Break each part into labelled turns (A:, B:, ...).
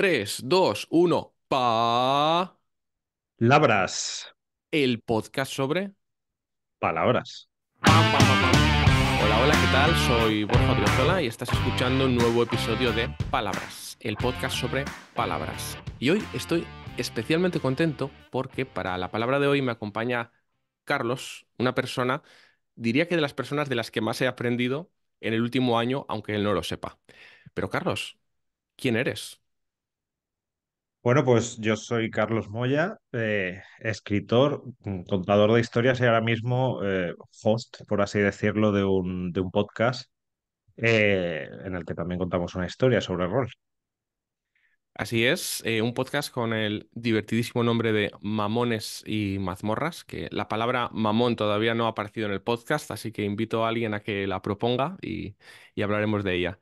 A: 3, 2, 1, pa. Labras. El podcast sobre.
B: Palabras.
A: hola, hola, ¿qué tal? Soy Borja Triozola y estás escuchando un nuevo episodio de Palabras, el podcast sobre palabras. Y hoy estoy especialmente contento porque para la palabra de hoy me acompaña Carlos, una persona, diría que de las personas de las que más he aprendido en el último año, aunque él no lo sepa. Pero Carlos, ¿quién eres?
B: Bueno, pues yo soy Carlos Moya, eh, escritor, mm, contador de historias y ahora mismo eh, host, por así decirlo, de un, de un podcast eh, en el que también contamos una historia sobre rol.
A: Así es, un podcast con el divertidísimo nombre de Mamones y Mazmorras, que la palabra mamón todavía no ha aparecido en el podcast, así que invito a alguien a que la proponga y, y hablaremos de ella.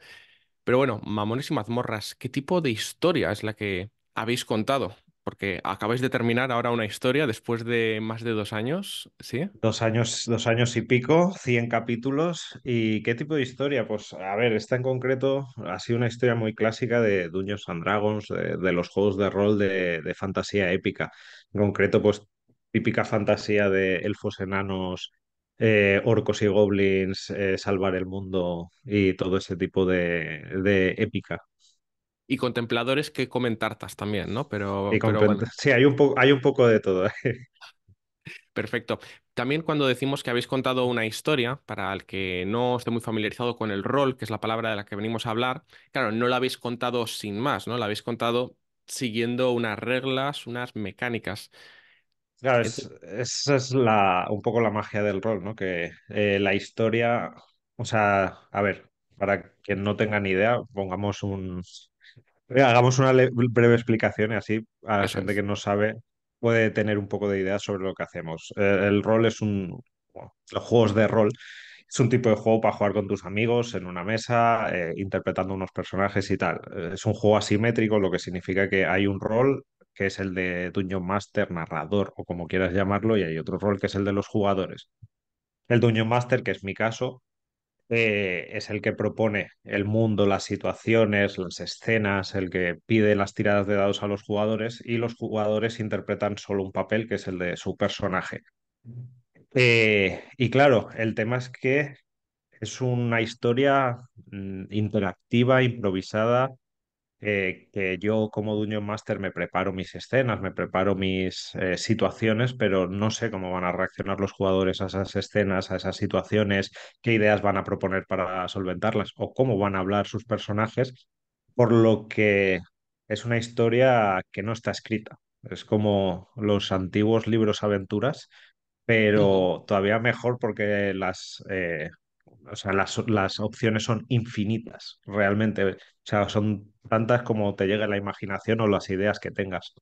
A: Pero bueno, Mamones y Mazmorras, ¿qué tipo de historia es la que habéis contado? Porque acabáis de terminar ahora una historia después
B: de más de dos años, ¿sí? Dos años, dos años y pico, 100 capítulos. ¿Y qué tipo de historia? Pues a ver, está en concreto ha sido una historia muy clásica de Dungeons and Dragons, de, los juegos de rol de, fantasía épica. En concreto, pues típica fantasía de elfos enanos, eh, orcos y goblins, eh, salvar el mundo y todo ese tipo de, de épica y contempladores
A: que comen tartas también, ¿no? Pero,
B: sí, hay un, hay un poco de todo. ¿eh?
A: Perfecto. También cuando decimos que habéis contado una historia, para el que no esté muy familiarizado con el rol, que es la palabra de la que venimos a hablar, claro, no la habéis contado sin más, ¿no? La habéis contado siguiendo unas reglas, unas mecánicas.
B: Claro, esa es la, un poco la magia del rol, ¿no? Que eh, la historia, o sea, a ver, para quien no tenga ni idea, pongamos un, eh, hagamos una breve explicación y así a la gente que no sabe puede tener un poco de idea sobre lo que hacemos. Eh, el rol es un... los juegos de rol es un tipo de juego para jugar con tus amigos en una mesa, eh, interpretando unos personajes y tal. Es un juego asimétrico, lo que significa que hay un rol que es el de Dungeon Master, narrador o como quieras llamarlo, y hay otro rol que es el de los jugadores. El Dungeon Master, que es mi caso, eh, es el que propone el mundo, las situaciones, las escenas, el que pide las tiradas de dados a los jugadores y los jugadores interpretan solo un papel que es el de su personaje. Eh, y claro, el tema es que es una historia mm, interactiva, improvisada, eh, que yo como Dungeon Master me preparo mis escenas, me preparo mis eh, situaciones, pero no sé cómo van a reaccionar los jugadores a esas escenas, a esas situaciones, qué ideas van a proponer para solventarlas o cómo van a hablar sus personajes, por lo que es una historia que no está escrita. Es como los antiguos libros aventuras, pero todavía mejor porque las, eh, o sea, las, opciones son infinitas, realmente. O sea, son tantas como te llega la imaginación o las ideas que tengas.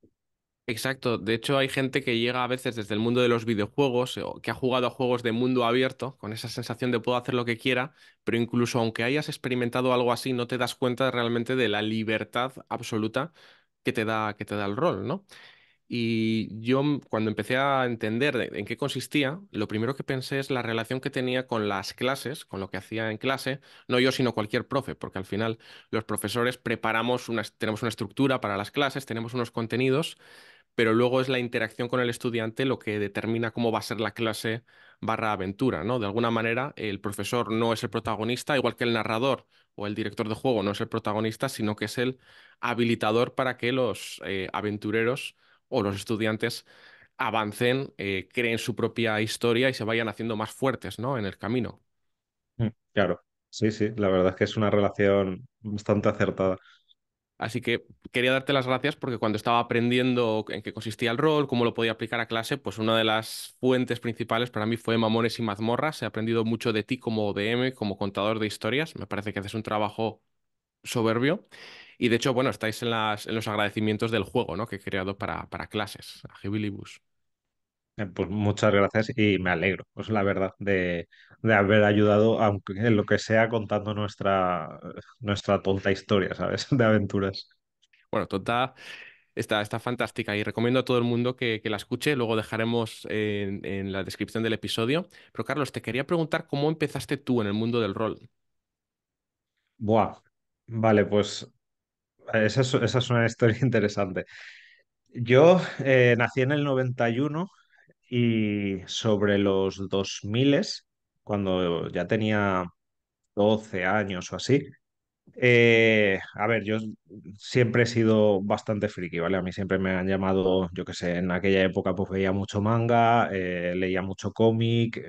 A: Exacto, de hecho hay gente que llega a veces desde el mundo de los videojuegos, o que ha jugado a juegos de mundo abierto, con esa sensación de puedo hacer lo que quiera, pero incluso aunque hayas experimentado algo así, no te das cuenta realmente de la libertad absoluta que te da, que te da el rol, ¿no? Y yo mm, cuando empecé a entender en qué consistía, lo primero que pensé es la relación que tenía con las clases, con lo que hacía en clase, no yo, sino cualquier profe, porque al final los profesores preparamos, tenemos una estructura para las clases, tenemos unos contenidos, pero luego es la interacción con el estudiante lo que determina cómo va a ser la clase barra aventura, De alguna manera, el profesor no es el protagonista, igual que el narrador o el director de juego no es el protagonista, sino que es el habilitador para que los eh, aventureros o los estudiantes avancen, eh, creen su propia historia y se vayan haciendo más fuertes ¿no? en el camino.
B: Mm, claro, sí, sí, la verdad es que es una relación bastante acertada.
A: Así que quería darte las gracias porque cuando estaba aprendiendo en qué consistía el rol, cómo lo podía aplicar a clase, pues una de las fuentes principales para mí fue Mamones y Mazmorras. He aprendido mucho de ti como DM, como contador de historias. Me parece que haces un trabajo soberbio. Y de hecho, bueno, estáis en, las, los agradecimientos del juego, ¿no? Que he creado para, para clases, Hibilibus.
B: Eh, pues muchas gracias y me alegro, pues la verdad, de, haber ayudado, aunque en lo que sea, contando nuestra, nuestra tonta historia, ¿sabes? De aventuras.
A: Bueno, tonta está, está fantástica y recomiendo a todo el mundo que, la escuche. Luego dejaremos en, en, la descripción del episodio. Pero Carlos, te quería preguntar cómo empezaste tú en el mundo del
B: rol. Buah, Vale, pues esa es, una historia interesante. Yo eh, nací en el 91 y sobre los 2000, cuando ya tenía 12 años o así, eh, a ver, yo siempre he sido bastante friki, ¿vale? A mí siempre me han llamado, yo qué sé, en aquella época pues veía mucho manga, eh, leía mucho cómic,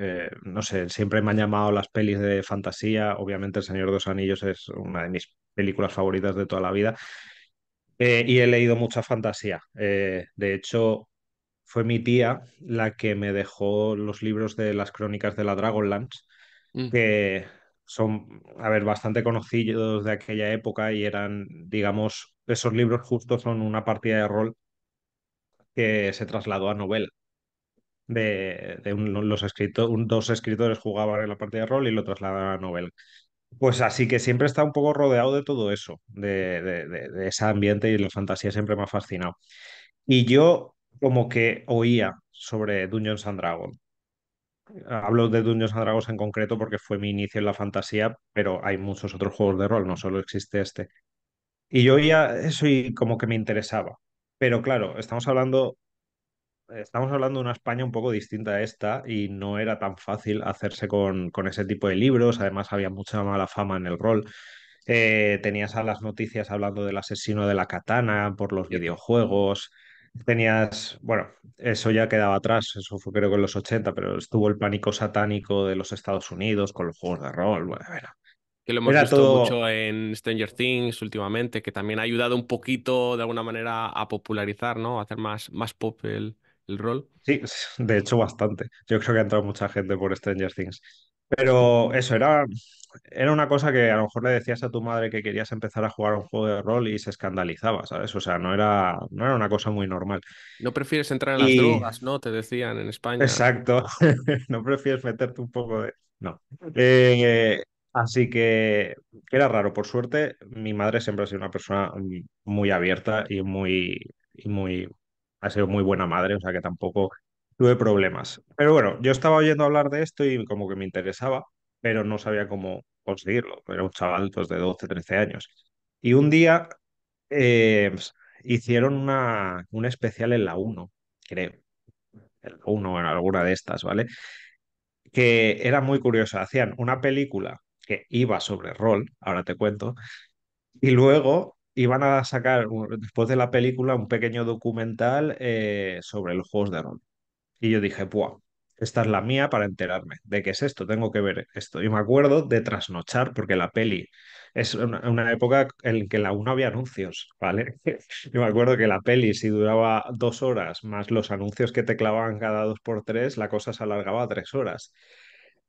B: no sé, siempre me han llamado las pelis de fantasía, obviamente El Señor de los Anillos es una de mis películas favoritas de toda la vida. Eh, y he leído mucha fantasía. Eh, de hecho, fue mi tía la que me dejó los libros de las crónicas de la Dragonlance, que son, a ver, bastante conocidos de aquella época y eran, digamos, esos libros justo son una partida de rol que se trasladó a novela. De, los dos escritores jugaban en la partida de rol y lo trasladaron a novela. Pues así que siempre está un poco rodeado de todo eso, de, ese ambiente y la fantasía siempre me ha fascinado. Y yo como que oía sobre Dungeons and Dragons. Hablo de Dungeons and Dragons en concreto porque fue mi inicio en la fantasía, pero hay muchos otros juegos de rol, no solo existe este. Y yo oía eso y como que me interesaba. Pero claro, estamos hablando estamos hablando de una España un poco distinta a esta y no era tan fácil hacerse con, con ese tipo de libros, además había mucha mala fama en el rol. Eh, tenías a las noticias hablando del asesino de la katana por los videojuegos. Tenías, bueno, eso ya quedaba atrás, eso fue creo que en los 80, pero estuvo el pánico satánico de los Estados Unidos con los juegos de rol. Bueno,
A: Que lo hemos visto mucho en Stranger Things últimamente, que también ha ayudado un poquito de alguna manera a popularizar, ¿no? A hacer más, más pop el, el rol.
B: Sí, de hecho bastante. Yo creo que ha entrado mucha gente por Stranger Things. Pero eso era, era una cosa que a lo mejor le decías a tu madre que querías empezar a jugar a un juego de rol y se escandalizaba, ¿sabes? O sea, no era, no era una cosa muy normal. No prefieres entrar en las drogas,
A: ¿no? Te decían
B: en España. Exacto. no prefieres meterte un poco de. No. Eh, así que era raro. Por suerte, mi madre siempre ha sido una persona muy abierta y muy, y muy ha sido muy buena madre, o sea que tampoco tuve problemas. Pero bueno, yo estaba oyendo hablar de esto y como que me interesaba, pero no sabía cómo conseguirlo. Era un chaval pues, de 12, 13 años. Y un día eh, pues, hicieron una, especial en la 1, creo. En la 1 en alguna de estas, ¿vale? Que era muy curioso. Hacían una película que iba sobre rol, ahora te cuento, y luego iban a sacar, después de la película, un pequeño documental eh, sobre los juegos de rol. Y yo dije, ¡buah! Esta es la mía para enterarme de qué es esto, tengo que ver esto. Y me acuerdo de trasnochar, porque la peli es una, época en que la aún no había anuncios, ¿vale? Yo me acuerdo que la peli, si duraba dos horas, más los anuncios que te clavaban cada dos por tres, la cosa se alargaba a tres horas.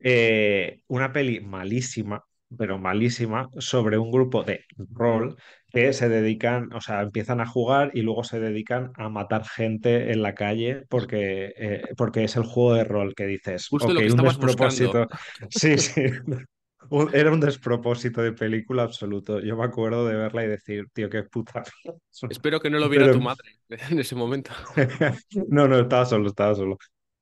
B: Eh, una peli malísima, pero malísima, sobre un grupo de rol que se dedican, o sea, empiezan a jugar y luego se dedican a matar gente en la calle porque, eh, porque es el juego de rol que dices. Justo un despropósito. Sí, sí. era un despropósito de película absoluto. Yo me acuerdo de verla y decir, tío, qué puta.
A: Espero que no lo viera tu madre en ese momento.
B: no, no, estaba solo, estaba solo.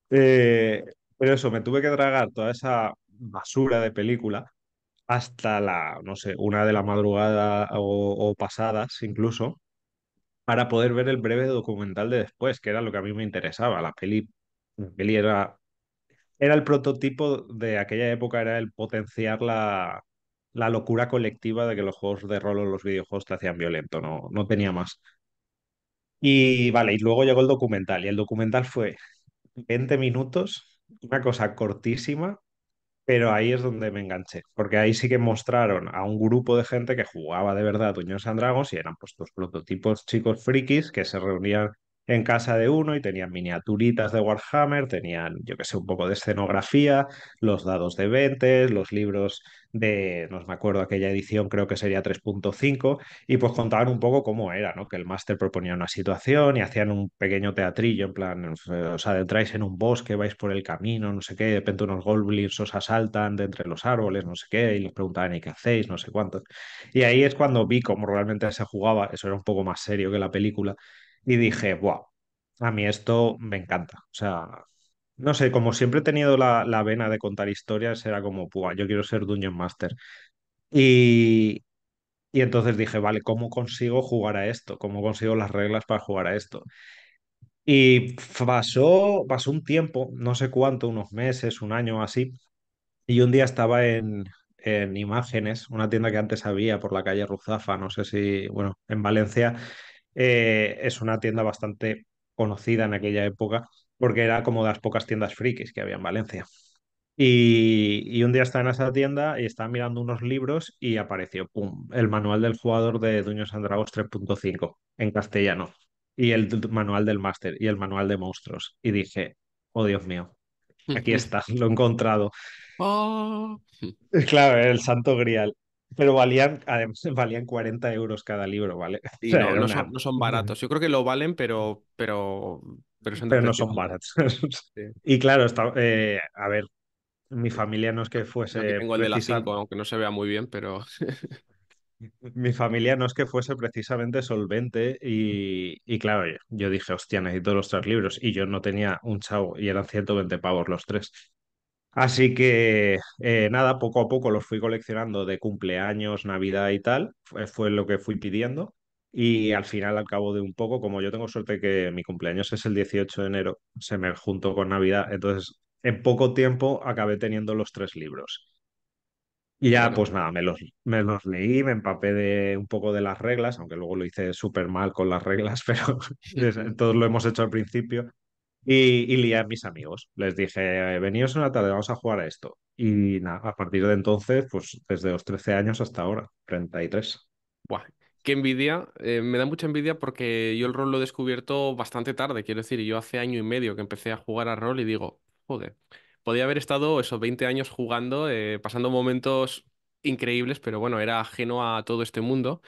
B: Eh, pero eso, me tuve que tragar toda esa basura de película hasta la, no sé, una de la madrugada o, pasadas incluso, para poder ver el breve documental de después, que era lo que a mí me interesaba. La peli, la peli era, era el prototipo de aquella época, era el potenciar la, la locura colectiva de que los juegos de rol o los videojuegos te hacían violento, no, no tenía más. Y vale, y luego llegó el documental, y el documental fue 20 minutos, una cosa cortísima, pero ahí es donde me enganché, porque ahí sí que mostraron a un grupo de gente que jugaba de verdad Duños and Dragons y eran pues los prototipos chicos frikis que se reunían en casa de uno y tenían miniaturitas de Warhammer, tenían, yo que sé, un poco de escenografía, los dados de 20, los libros de, no me acuerdo, aquella edición creo que sería 3.5, y pues contaban un poco cómo era, ¿no? Que el máster proponía una situación y hacían un pequeño teatrillo, en plan, os eh, adentráis en un bosque, vais por el camino, no sé qué, de repente unos goblins os asaltan de entre los árboles, no sé qué, y les preguntaban, ¿y qué hacéis? No sé cuántos. Y ahí es cuando vi cómo realmente se jugaba, eso era un poco más serio que la película, y dije, wow, a mí esto me encanta. O sea, no sé, como siempre he tenido la, vena de contar historias, era como, Buah, yo quiero ser Dungeon Master. Y, y entonces dije, vale, ¿cómo consigo jugar a esto? ¿Cómo consigo las reglas para jugar a esto? Y pasó, pasó un tiempo, no sé cuánto, unos meses, un año así, y un día estaba en, en Imágenes, una tienda que antes había por la calle Ruzafa, no sé si, bueno, en Valencia, eh, es una tienda bastante conocida en aquella época porque era como de las pocas tiendas frikis que había en Valencia. Y, un día estaba en esa tienda y estaba mirando unos libros y apareció, el manual del jugador de Duño and 3.5 en castellano y el manual del máster y el manual de monstruos. Y dije, oh Dios mío, aquí está, lo he encontrado. Oh. Claro, el santo grial. Pero valían, además, valían 40 euros cada libro, ¿vale? Y no, no, son, baratos. Yo creo que lo valen, pero. Pero, pero, no son baratos. Y claro, eh, a ver, mi familia no es que fuese. Aquí tengo el de aunque no
A: se vea muy bien, pero.
B: mi familia no es que fuese precisamente solvente y, claro, yo, yo, dije, hostia, necesito los tres libros y yo no tenía un chavo y eran 120 pavos los tres. Así que eh, nada, poco a poco los fui coleccionando de cumpleaños, Navidad y tal. Fue, lo que fui pidiendo. Y al final, al cabo de un poco, como yo tengo suerte que mi cumpleaños es el 18 de enero, se me junto con Navidad. Entonces, en poco tiempo acabé teniendo los tres libros. Y ya, pues nada, me los, me los leí, me empapé de un poco de las reglas, aunque luego lo hice súper mal con las reglas, pero todos lo hemos hecho al principio. Y, lié a mis amigos. Les dije, veníos una tarde, vamos a jugar a esto. Y nada, a partir de entonces, pues desde los 13 años hasta ahora, 33. Buah,
A: qué envidia. Eh, me da mucha envidia porque yo el rol lo he descubierto bastante tarde. Quiero decir, yo hace año y medio que empecé a jugar a rol y digo, joder, podía haber estado esos 20 años jugando, eh, pasando momentos increíbles, pero bueno, era ajeno a todo este mundo.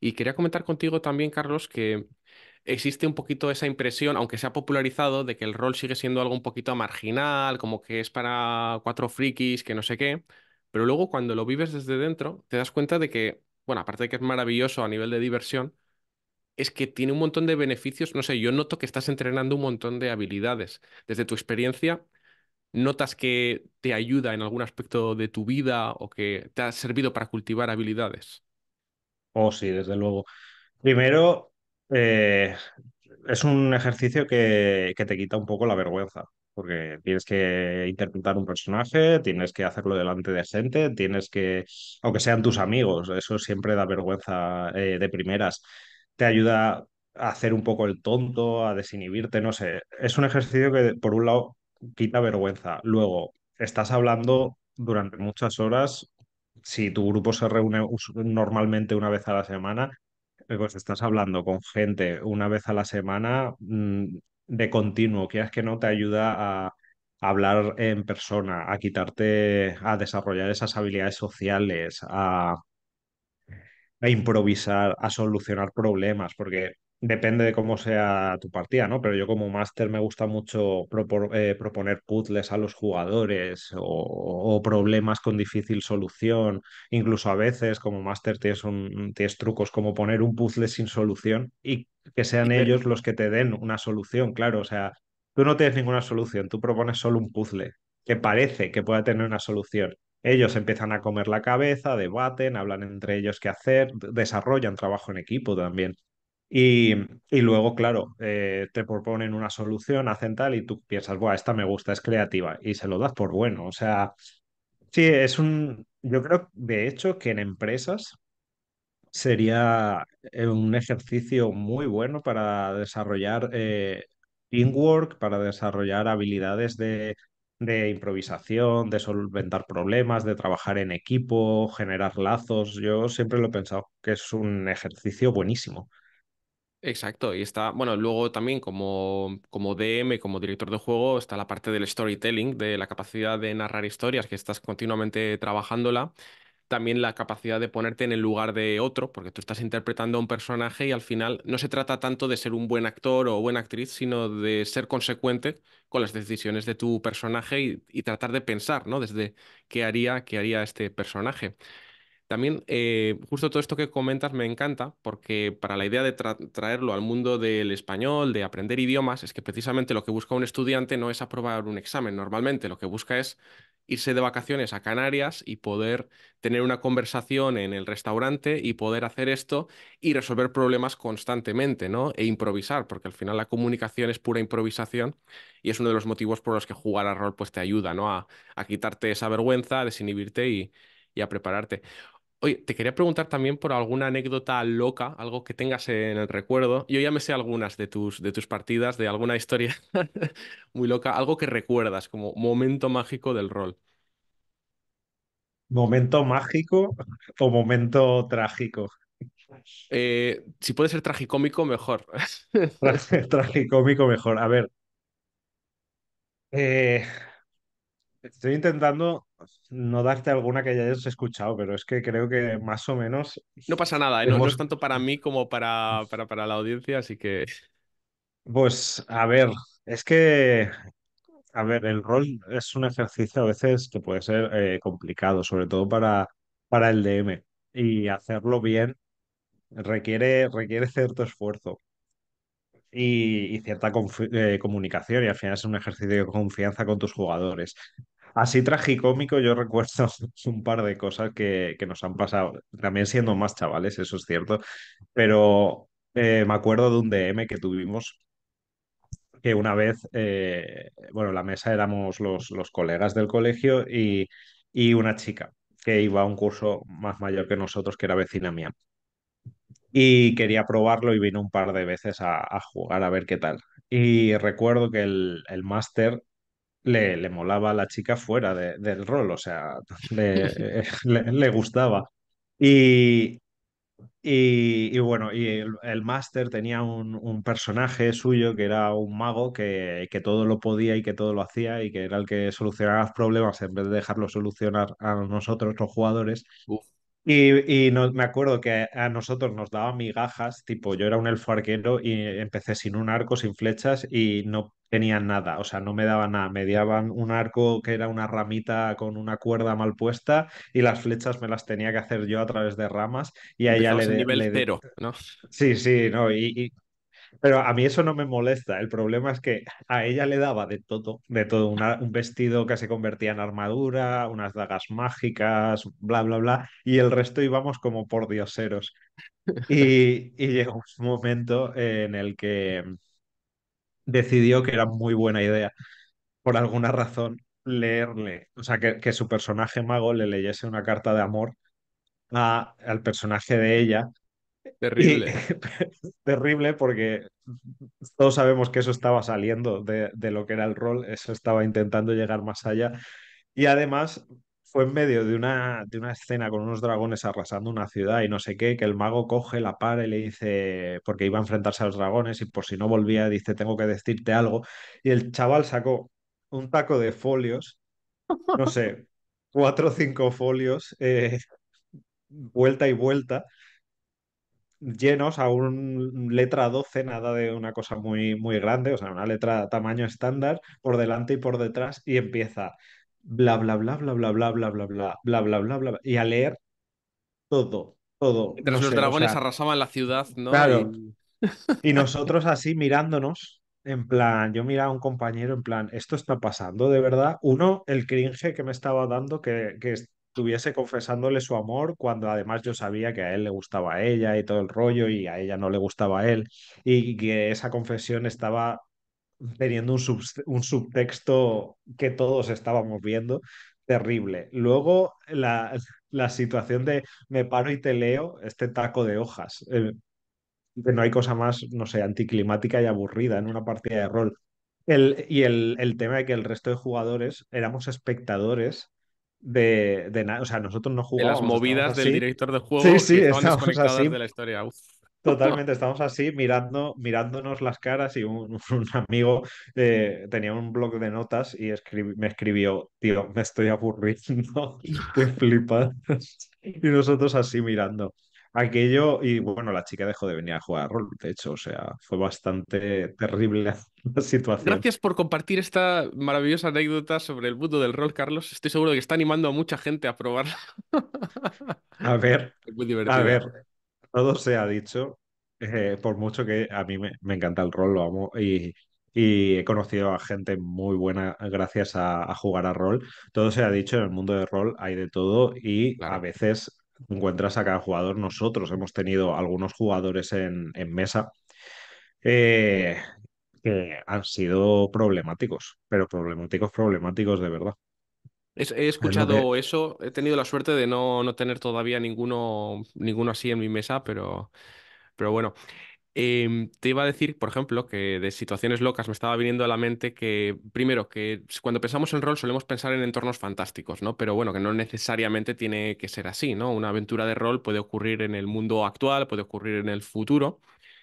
A: Y quería comentar contigo también, Carlos, que existe un poquito esa impresión, aunque se ha popularizado, de que el rol sigue siendo algo un poquito marginal, como que es para cuatro frikis, que no sé qué. Pero luego cuando lo vives desde dentro, te das cuenta de que, bueno, aparte de que es maravilloso a nivel de diversión, es que tiene un montón de beneficios. No sé, yo noto que estás entrenando un montón de habilidades. Desde tu experiencia, notas que te ayuda en algún aspecto de tu vida o que te ha servido para cultivar habilidades.
B: Oh, sí, desde luego. Primero, eh, es un ejercicio que, te quita un poco la vergüenza, porque tienes que interpretar un personaje, tienes que hacerlo delante de gente, tienes que, aunque sean tus amigos, eso siempre da vergüenza eh, de primeras, te ayuda a hacer un poco el tonto, a desinhibirte, no sé, es un ejercicio que por un lado quita vergüenza, luego estás hablando durante muchas horas, si tu grupo se reúne normalmente una vez a la semana, eh, pues estás hablando con gente una vez a la semana mm, de continuo, quieras que no, te ayuda a hablar en persona, a quitarte, a desarrollar esas habilidades sociales, a improvisar, a solucionar problemas, porque depende de cómo sea tu partida, ¿no? Pero yo como máster me gusta mucho eh, proponer puzzles a los jugadores o, problemas con difícil solución. Incluso a veces como máster tienes, un, tienes trucos como poner un puzzle sin solución y que sean ellos los que te den una solución, claro. O sea, tú no tienes ninguna solución, tú propones solo un puzzle que parece que pueda tener una solución. Ellos empiezan a comer la cabeza, debaten, hablan entre ellos qué hacer, desarrollan trabajo en equipo también. Y, luego, claro, eh, te proponen una solución, hacen tal y tú piensas, bueno, esta me gusta, es creativa y se lo das por bueno. O sea, sí, es un, yo creo, de hecho, que en empresas sería eh, un ejercicio muy bueno para desarrollar eh, teamwork, para desarrollar habilidades de improvisación, de solventar problemas, de trabajar en equipo, generar lazos. Yo siempre lo he pensado que es un ejercicio buenísimo.
A: Exacto, y está, bueno, luego también como, como DM, como director de juego, está la parte del storytelling, de la capacidad de narrar historias, que estás continuamente trabajándola. También la capacidad de ponerte en el lugar de otro, porque tú estás interpretando a un personaje y al final no se trata tanto de ser un buen actor o buena actriz, sino de ser consecuente con las decisiones de tu personaje y, y tratar de pensar, ¿no? Desde qué haría, qué haría este personaje. También, eh, justo todo esto que comentas me encanta, porque para la idea de traerlo al mundo del español, de aprender idiomas, es que precisamente lo que busca un estudiante no es aprobar un examen normalmente, lo que busca es irse de vacaciones a Canarias y poder tener una conversación en el restaurante y poder hacer esto y resolver problemas constantemente, ¿no? E improvisar, porque al final la comunicación es pura improvisación y es uno de los motivos por los que jugar a rol pues te ayuda, ¿no? A, quitarte esa vergüenza, a desinhibirte y, y a prepararte. Oye, te quería preguntar también por alguna anécdota loca, algo que tengas en el recuerdo. Yo ya me sé algunas de tus, de tus partidas, de alguna historia muy loca, algo que recuerdas como momento mágico del rol.
B: ¿Momento mágico o momento trágico?
A: Eh, si puede ser tragicómico,
B: mejor. Tragicómico mejor. A ver. Eh, estoy intentando no darte alguna que ya hayas escuchado, pero es que creo que más o menos.
A: No pasa nada, ¿eh? no, tanto para mí como para, para, la audiencia, así que.
B: Pues a ver, es que. A ver, el rol es un ejercicio a veces que puede ser eh, complicado, sobre todo para, para el DM. Y hacerlo bien requiere, requiere cierto esfuerzo. Y, cierta eh, comunicación y al final es un ejercicio de confianza con tus jugadores. Así tragicómico, yo recuerdo un par de cosas que, nos han pasado, también siendo más chavales, eso es cierto, pero eh, me acuerdo de un DM que tuvimos que una vez, eh, bueno, la mesa éramos los, los colegas del colegio y, una chica que iba a un curso más mayor que nosotros, que era vecina mía. Y quería probarlo y vino un par de veces a, jugar a ver qué tal. Y recuerdo que el, el máster le, molaba a la chica fuera del rol, o sea, le, gustaba. Y, y, bueno, y el, máster tenía un, personaje suyo que era un mago que, que, todo lo podía y que todo lo hacía y que era el que solucionaba los problemas en vez de dejarlo solucionar a nosotros los jugadores. Y, y no, me acuerdo que a nosotros nos daba migajas, tipo yo era un elfo arquero y empecé sin un arco, sin flechas y no tenían nada, o sea, no me daban nada, me daban un arco que era una ramita con una cuerda mal puesta y las flechas me las tenía que hacer yo a través de ramas y a ella le... De, nivel cero, ¿no? Sí, sí, no, y, Pero a mí eso no me molesta. El problema es que a ella le daba de todo, de todo, un vestido que se convertía en armadura, unas dagas mágicas, bla, bla, bla, y el resto íbamos como por dioseros. Y, y llegó un momento en el que decidió que era muy buena idea, por alguna razón, leerle, o sea, que, su personaje mago le leyese una carta de amor a, al personaje de ella. Terrible. terrible porque todos sabemos que eso estaba saliendo de, de lo que era el rol, eso estaba intentando llegar más allá. Y además, fue en medio de una, de una escena con unos dragones arrasando una ciudad y no sé qué, que el mago coge la para y le dice, porque iba a enfrentarse a los dragones y por si no volvía, dice, tengo que decirte algo. Y el chaval sacó un taco de folios, no sé, cuatro o cinco folios, eh, vuelta y vuelta, llenos a un letra 12, nada de una cosa muy, muy grande, o sea, una letra tamaño estándar, por delante y por detrás, y empieza bla, bla, bla, bla, bla, bla, bla, bla, bla, bla, bla, bla, bla, y a leer todo, todo. los dragones
A: arrasaban la ciudad, ¿no? Claro.
B: Y nosotros así mirándonos, en plan, yo miraba a un compañero en plan, esto está pasando de verdad. Uno, el cringe que me estaba dando que, que estuviese confesándole su amor cuando además yo sabía que a él le gustaba a ella y todo el rollo y a ella no le gustaba a él y que esa confesión estaba teniendo un, un subtexto que todos estábamos viendo, terrible. Luego la, la, situación de me paro y te leo este taco de hojas. Eh, no hay cosa más, no sé, anticlimática y aburrida en una partida de rol. El, y el, el, tema de que el resto de jugadores éramos espectadores de, de nada. O sea, nosotros no jugábamos. las movidas del director de juego sí, sí, que estaban así. de la historia. Totalmente, estamos así mirando, mirándonos las caras y un, amigo eh, tenía un blog de notas y me escribió, tío, me estoy aburriendo, te flipas. Y nosotros así mirando. Aquello, y bueno, la chica dejó de venir a jugar rol, de hecho, o sea, fue bastante terrible la situación.
A: Gracias por compartir esta maravillosa anécdota sobre el mundo del rol, Carlos. Estoy seguro que está animando a mucha gente a probarla. A ver, muy divertido. a ver,
B: todo se ha dicho, eh, por mucho que a mí me, encanta el rol, lo amo y, he conocido a gente muy buena gracias a, jugar a rol. Todo se ha dicho, en el mundo de rol hay de todo y a veces encuentras a cada jugador. Nosotros hemos tenido algunos jugadores en, mesa eh, que han sido problemáticos, pero problemáticos, problemáticos de verdad
A: he escuchado eso, he tenido la suerte de no, no, tener todavía ninguno, ninguno así en mi mesa, pero, pero bueno. Em, te iba a decir, por ejemplo, que de situaciones locas me estaba viniendo a la mente que, primero, que cuando pensamos en rol solemos pensar en entornos fantásticos, ¿no? Pero bueno, que no necesariamente tiene que ser así, ¿no? Una aventura de rol puede ocurrir en el mundo actual, puede ocurrir en el futuro.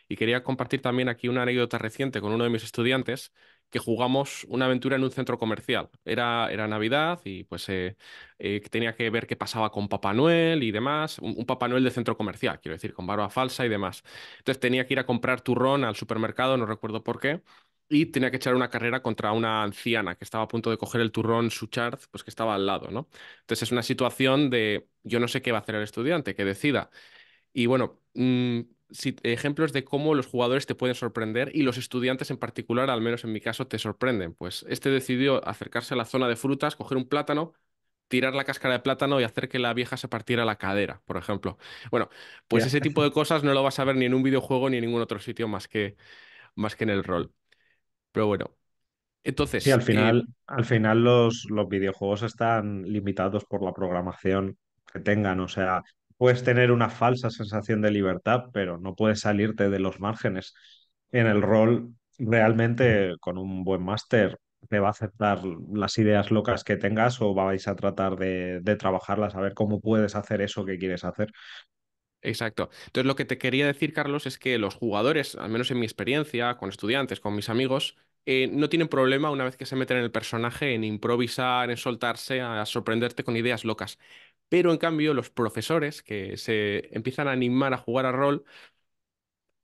A: Y quería compartir también aquí una anécdota reciente con uno de mis estudiantes que jugamos una aventura en un centro comercial. Era, era Navidad y pues eh, eh, tenía que ver qué pasaba con Papá Noel y demás. Un, Papá Noel de centro comercial, quiero decir, con barba falsa y demás. Entonces tenía que ir a comprar turrón al supermercado, no recuerdo por qué. Y tenía que echar una carrera contra una anciana que estaba a punto de coger el turrón su chart pues que estaba al lado, ¿no? Entonces es una situación de yo no sé qué va a hacer el estudiante, que decida. Y bueno, mm, ejemplos de cómo los jugadores te pueden sorprender y los estudiantes en particular, al menos en mi caso, te sorprenden. Pues este decidió acercarse a la zona de frutas, coger un plátano, tirar la cáscara de plátano y hacer que la vieja se partiera la cadera, por ejemplo. Bueno, pues ese tipo de cosas no lo vas a ver ni en un videojuego ni en ningún otro sitio más que, más que en el rol. Pero bueno. Entonces, sí, al eh, final, al
B: final los, los videojuegos están limitados por la programación que tengan. O sea, puedes tener una falsa sensación de libertad, pero no puedes salirte de los márgenes. En el rol, realmente con un buen máster te va a aceptar las ideas locas que tengas o vais a tratar de, trabajarlas, a ver cómo puedes hacer eso que quieres hacer.
A: Exacto. Entonces lo que te quería decir, Carlos, es que los jugadores, al menos en mi experiencia, con estudiantes, con mis amigos, eh, no tienen problema una vez que se meten en el personaje en improvisar, en soltarse, a sorprenderte con ideas locas. Pero en cambio, los profesores que se empiezan a animar a jugar a rol,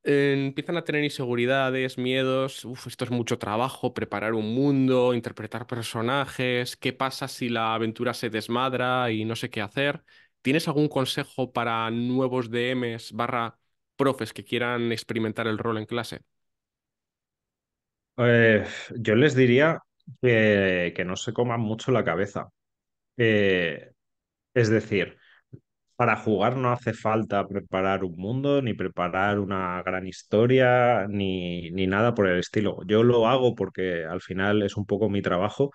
A: eh, empiezan a tener inseguridades, miedos, Uf, esto es mucho trabajo, preparar un mundo, interpretar personajes, qué pasa si la aventura se desmadra y no sé qué hacer. ¿Tienes algún consejo para nuevos DMs barra profes que quieran experimentar el rol en clase?
B: Eh, yo les diría que, no se coman mucho la cabeza. Eh, es decir, para jugar no hace falta preparar un mundo, ni preparar una gran historia, ni, ni, nada por el estilo. Yo lo hago porque al final es un poco mi trabajo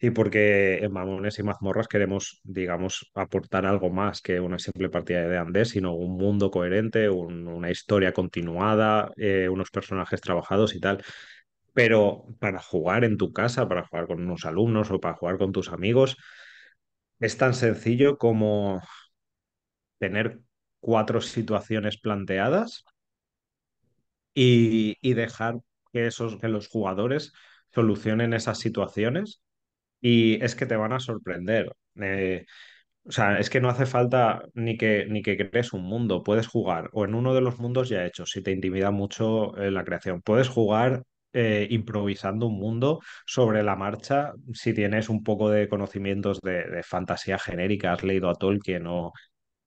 B: y porque en Mamones y Mazmorras queremos, digamos, aportar algo más que una simple partida de Andés, sino un mundo coherente, una historia continuada, eh, unos personajes trabajados y tal. Pero para jugar en tu casa, para jugar con unos alumnos o para jugar con tus amigos, es tan sencillo como tener cuatro situaciones planteadas y, dejar que, esos, que los jugadores solucionen esas situaciones y es que te van a sorprender. Eh, o sea, es que no hace falta ni que, ni que crees un mundo, puedes jugar o en uno de los mundos ya hechos, si te intimida mucho eh, la creación, puedes jugar eh, improvisando un mundo sobre la marcha. Si tienes un poco de conocimientos de, fantasía genérica, has leído a Tolkien o,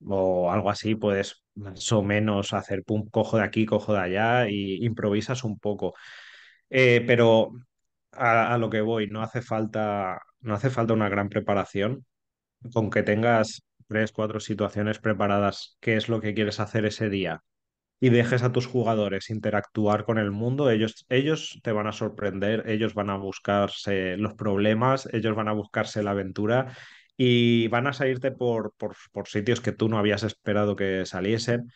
B: o algo así, puedes más o menos hacer pum, cojo de aquí, cojo de allá y improvisas un poco. Eh, pero a, a, lo que voy, no hace falta, no hace falta una gran preparación. Con que tengas tres, cuatro situaciones preparadas, qué es lo que quieres hacer ese día, y dejes a tus jugadores interactuar con el mundo, ellos, ellos te van a sorprender, ellos van a buscarse los problemas, ellos van a buscarse la aventura y van a salirte por, por, sitios que tú no habías esperado que saliesen.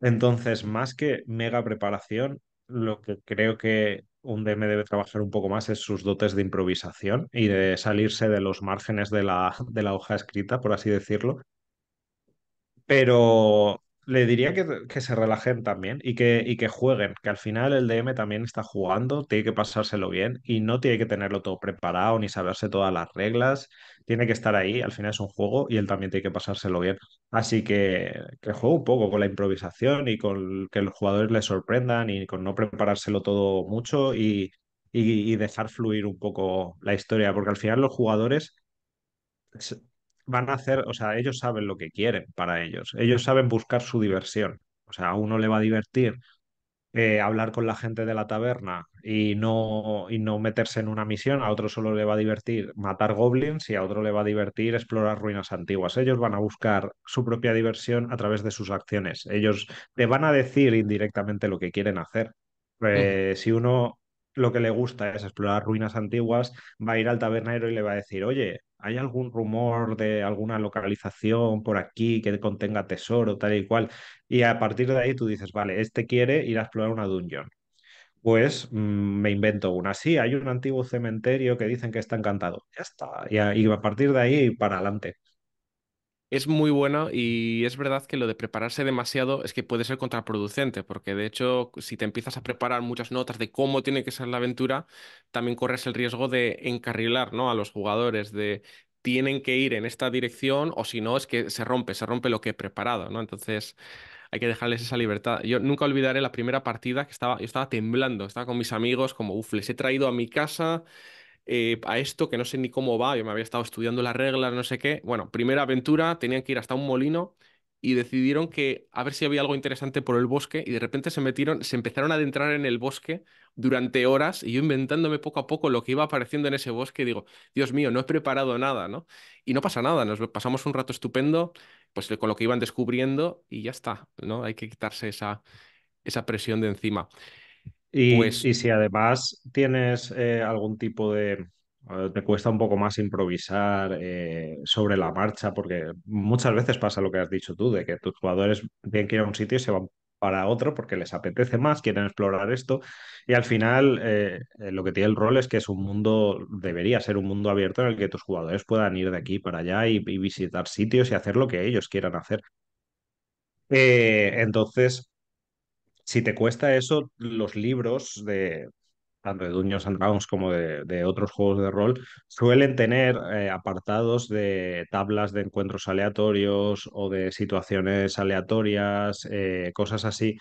B: Entonces, más que mega preparación, lo que creo que un DM debe trabajar un poco más es sus dotes de improvisación y de salirse de los márgenes de la, de la hoja escrita, por así decirlo. Pero le diría que, se relajen también y que, y que jueguen, que al final el DM también está jugando, tiene que pasárselo bien y no tiene que tenerlo todo preparado ni saberse todas las reglas, tiene que estar ahí, al final es un juego y él también tiene que pasárselo bien. Así que, que juegue un poco con la improvisación y con que los jugadores le sorprendan y con no preparárselo todo mucho y, y dejar fluir un poco la historia, porque al final los jugadores van a hacer, o sea, ellos saben lo que quieren para ellos, ellos saben buscar su diversión, o sea, a uno le va a divertir eh, hablar con la gente de la taberna y no, y no meterse en una misión, a otro solo le va a divertir matar goblins y a otro le va a divertir explorar ruinas antiguas. Ellos van a buscar su propia diversión a través de sus acciones. Ellos le van a decir indirectamente lo que quieren hacer. Mm. Eh, si uno lo que le gusta es explorar ruinas antiguas, va a ir al tabernero y le va a decir, oye, ¿hay algún rumor de alguna localización por aquí que contenga tesoro, tal y cual? Y a partir de ahí tú dices, vale, este quiere ir a explorar una dungeon. Pues mm, me invento una. Sí, hay un antiguo cementerio que dicen que está encantado. Ya está. y a partir de ahí para adelante
A: es muy buena y es verdad que lo de prepararse demasiado es que puede ser contraproducente, porque de hecho si te empiezas a preparar muchas notas de cómo tiene que ser la aventura, también corres el riesgo de encarrilar ¿no? a los jugadores, de tienen que ir en esta dirección o si no es que se rompe, se rompe lo que he preparado, ¿no? Entonces hay que dejarles esa libertad. Yo nunca olvidaré la primera partida que estaba, yo estaba temblando, estaba con mis amigos como, uff, les he traído a mi casa, eh, a esto que no sé ni cómo va, yo me había estado estudiando las reglas, no sé qué. Bueno, primera aventura, tenían que ir hasta un molino y decidieron que a ver si había algo interesante por el bosque y de repente se metieron, se empezaron a adentrar en el bosque durante horas y yo inventándome poco a poco lo que iba apareciendo en ese bosque digo, Dios mío, no he preparado nada, ¿no? Y no pasa nada, nos pasamos un rato estupendo pues con lo que iban descubriendo y ya está, ¿no? Hay que quitarse esa, esa presión de encima.
B: Pues y, si además tienes eh, algún tipo de... Eh, te cuesta un poco más improvisar eh, sobre la marcha, porque muchas veces pasa lo que has dicho tú, de que tus jugadores tienen que ir a un sitio y se van para otro porque les apetece más, quieren explorar esto. Y al final, lo que tiene el rol es que es un mundo, debería ser un mundo abierto en el que tus jugadores puedan ir de aquí para allá y, visitar sitios y hacer lo que ellos quieran hacer. entonces, si te cuesta eso, los libros de tanto de Dungeons Dragons como de, otros juegos de rol, suelen tener eh, apartados de tablas de encuentros aleatorios o de situaciones aleatorias, eh, cosas así.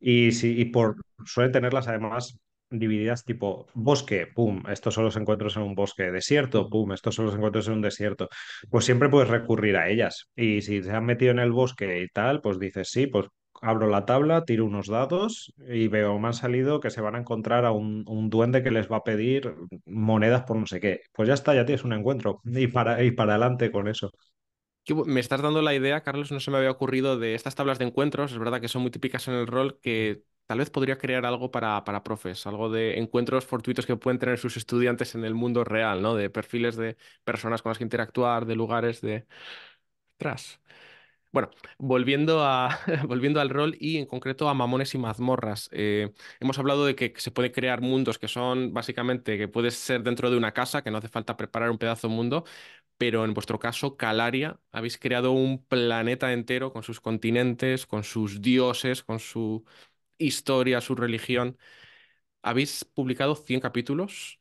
B: Y, si, y por, suelen tenerlas además divididas tipo bosque, pum, estos son los encuentros en un bosque, desierto, pum, estos son los encuentros en un desierto, pues siempre puedes recurrir a ellas. Y si se han metido en el bosque y tal, pues dices, sí, pues abro la tabla, tiro unos dados y veo, me han salido que se van a encontrar a un, duende que les va a pedir monedas por no sé qué. Pues ya está, ya tienes un encuentro y para, para adelante con eso.
A: Me estás dando la idea, Carlos, no se me había ocurrido de estas tablas de encuentros, es verdad que son muy típicas en el rol, que tal vez podría crear algo para, para profes, algo de encuentros fortuitos que pueden tener sus estudiantes en el mundo real, ¿no? De perfiles de personas con las que interactuar, de lugares, de... Tras. Bueno, volviendo, a, volviendo al rol y en concreto a Mamones y Mazmorras. Eh, hemos hablado de que se puede crear mundos que son básicamente que puedes ser dentro de una casa, que no hace falta preparar un pedazo de mundo, pero en vuestro caso, Calaria, habéis creado un planeta entero con sus continentes, con sus dioses, con su historia, su religión. Habéis publicado 100 capítulos,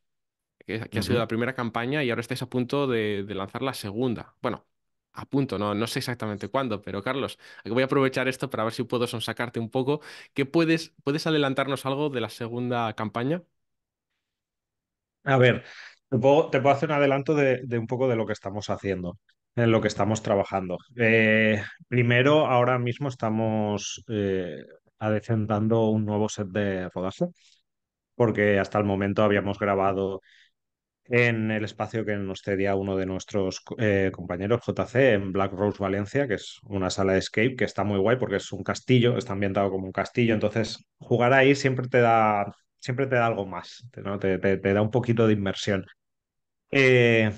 A: que, ha sido la primera campaña, y ahora estáis a punto de, de lanzar la segunda. Bueno, a punto, no, no sé exactamente cuándo, pero Carlos, voy a aprovechar esto para ver si puedo sonsacarte un poco. ¿Qué puedes, puedes adelantarnos algo de la
B: segunda campaña? A ver, te puedo, hacer un adelanto de, un poco de lo que estamos haciendo, en lo que estamos trabajando. Eh, primero, ahora mismo estamos eh, adecentando un nuevo set de rodaje, porque hasta el momento habíamos grabado en el espacio que nos cedía uno de nuestros eh, compañeros JC en Black Rose Valencia, que es una sala de escape que está muy guay porque es un castillo, está ambientado como un castillo, entonces jugar ahí siempre te da, siempre te da algo más, te, da un poquito de inmersión. Eh,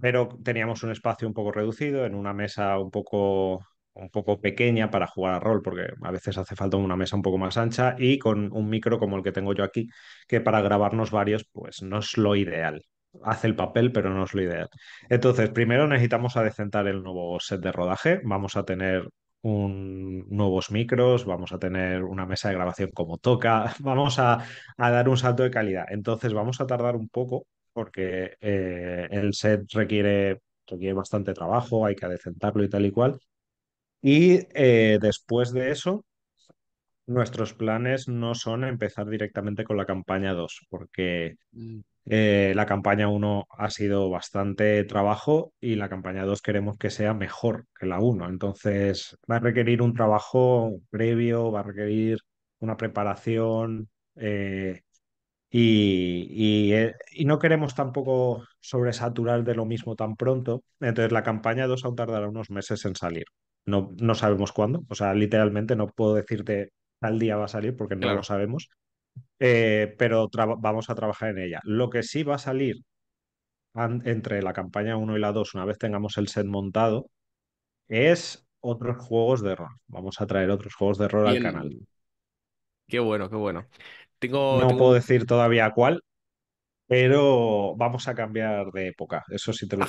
B: pero teníamos un espacio un poco reducido, en una mesa un poco, un poco pequeña para jugar a rol, porque a veces hace falta una mesa un poco más ancha y con un micro como el que tengo yo aquí, que para grabarnos varios, pues no es lo ideal hace el papel, pero no es lo ideal. Entonces, primero necesitamos adecentar el nuevo set de rodaje. Vamos a tener un, nuevos micros, vamos a tener una mesa de grabación como toca, vamos a, dar un salto de calidad. Entonces, vamos a tardar un poco porque eh, el set requiere, requiere bastante trabajo, hay que adecentarlo y tal y cual. Y eh, después de eso, nuestros planes no son empezar directamente con la campaña 2, porque mm. Eh, la campaña 1 ha sido bastante trabajo y la campaña 2 queremos que sea mejor que la 1. Entonces va a requerir un trabajo previo, va a requerir una preparación eh, eh, y, no queremos tampoco sobresaturar de lo mismo tan pronto. Entonces la campaña 2 aún tardará unos meses en salir. No, no sabemos cuándo, o sea, literalmente no puedo decirte al día va a salir porque no lo sabemos, eh, pero vamos a trabajar en ella. Lo que sí va a salir entre la campaña 1 y la 2, una vez tengamos el set montado, es otros juegos de error. Vamos a traer otros juegos de error al canal. Qué bueno, qué bueno. no puedo decir todavía cuál, pero vamos a cambiar de época, eso sí te lo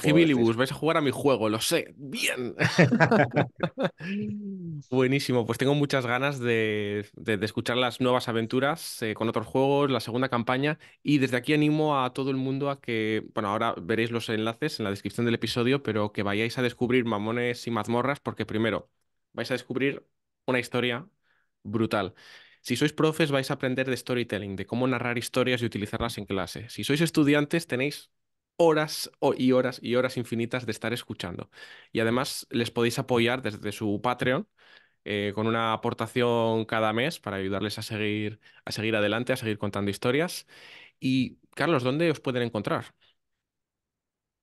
A: vais a jugar a mi juego, lo sé, bien. Buenísimo, pues tengo muchas ganas de, escuchar las nuevas aventuras eh, con otros juegos, la segunda campaña, y desde aquí animo a todo el mundo a que, bueno, ahora veréis los enlaces en la descripción del episodio, pero que vayáis a descubrir mamones y mazmorras, porque primero vais a descubrir una historia brutal. Si sois profes, vais a aprender de storytelling, de cómo narrar historias y utilizarlas en clase. Si sois estudiantes, tenéis horas y horas y horas infinitas de estar escuchando. Y además les podéis apoyar desde su Patreon eh, con una aportación cada mes para ayudarles a seguir, a seguir adelante, a seguir contando historias. Y Carlos, ¿dónde os pueden encontrar?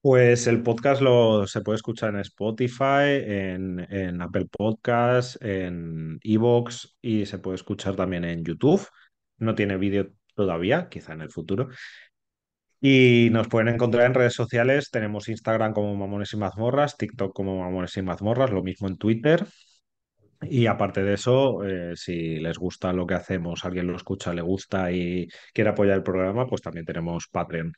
B: Pues el podcast lo, se puede escuchar en Spotify, en, Apple Podcasts, en Evox y se puede escuchar también en YouTube. No tiene vídeo todavía, quizá en el futuro. Y nos pueden encontrar en redes sociales. Tenemos Instagram como Mamones y Mazmorras, TikTok como Mamones y Mazmorras, lo mismo en Twitter. Y aparte de eso, eh, si les gusta lo que hacemos, alguien lo escucha, le gusta y quiere apoyar el programa, pues también tenemos Patreon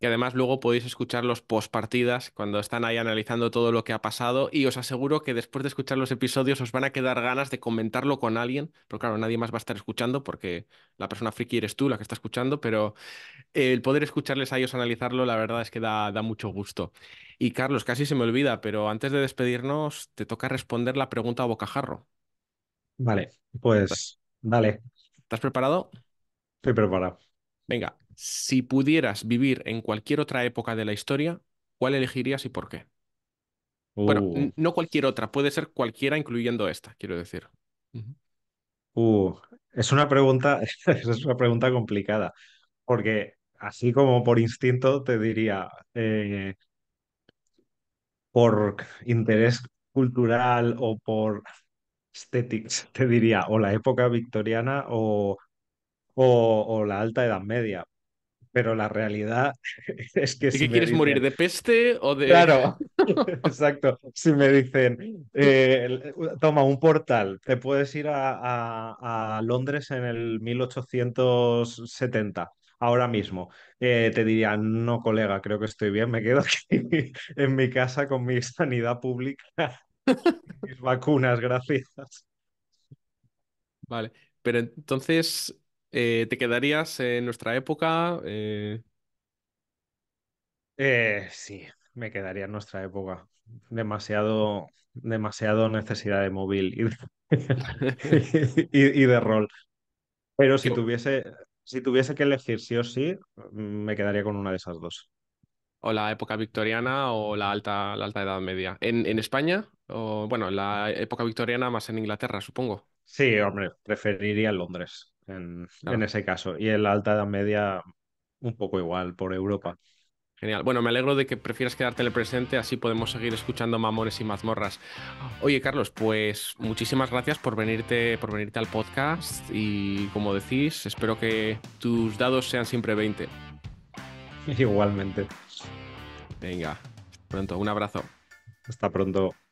A: que además luego podéis escuchar los postpartidas cuando están ahí analizando todo lo que ha pasado y os aseguro que después de escuchar los episodios os van a quedar ganas de comentarlo con alguien, pero claro, nadie más va a estar escuchando porque la persona friki eres tú la que está escuchando, pero el poder escucharles a ellos analizarlo la verdad es que da, da mucho gusto. Y Carlos, casi se me olvida, pero antes de despedirnos te toca responder la pregunta a bocajarro.
B: Vale, pues dale.
A: ¿Estás preparado? Estoy preparado. Venga, si pudieras vivir en cualquier otra época de la historia, ¿cuál elegirías y por qué? Bueno, uh. no cualquier otra, puede ser cualquiera incluyendo esta, quiero decir.
B: Uh, es una pregunta, es una pregunta complicada, porque así como por instinto te diría, eh, por interés cultural o por estética, te diría, o la época victoriana o la alta edad media, pero la realidad es que... si quieres morir
A: de peste o de...? Claro,
B: exacto. Si me dicen, eh, toma un portal, te puedes ir a, Londres en el 1870 ahora mismo, eh, te diría, no, colega, creo que estoy bien, me quedo aquí en mi casa con mi sanidad pública, mis vacunas, gracias.
A: Vale, pero entonces eh, ¿te quedarías en nuestra época? Eh, eh, sí,
B: me quedaría en nuestra época. Demasiado, demasiado necesidad de móvil y de, rol. Pero si tuviese, si tuviese que elegir sí o sí, mm, me quedaría con una de esas dos. o la época
A: victoriana o la alta, la alta Edad Media. ¿En, en España? O, bueno, la época victoriana más en
B: Inglaterra, supongo. Sí, hombre, preferiría Londres en, ese caso. Y en la alta edad media, un poco igual por Europa.
A: Genial. Bueno, me alegro de que prefieras quedarte el presente, así podemos seguir escuchando mamores y mazmorras. Oye, Carlos, pues muchísimas gracias por venirte, por venirte al podcast y como decís, espero que tus dados sean siempre 20.
B: Igualmente.
A: Venga, pronto, un abrazo. Hasta pronto.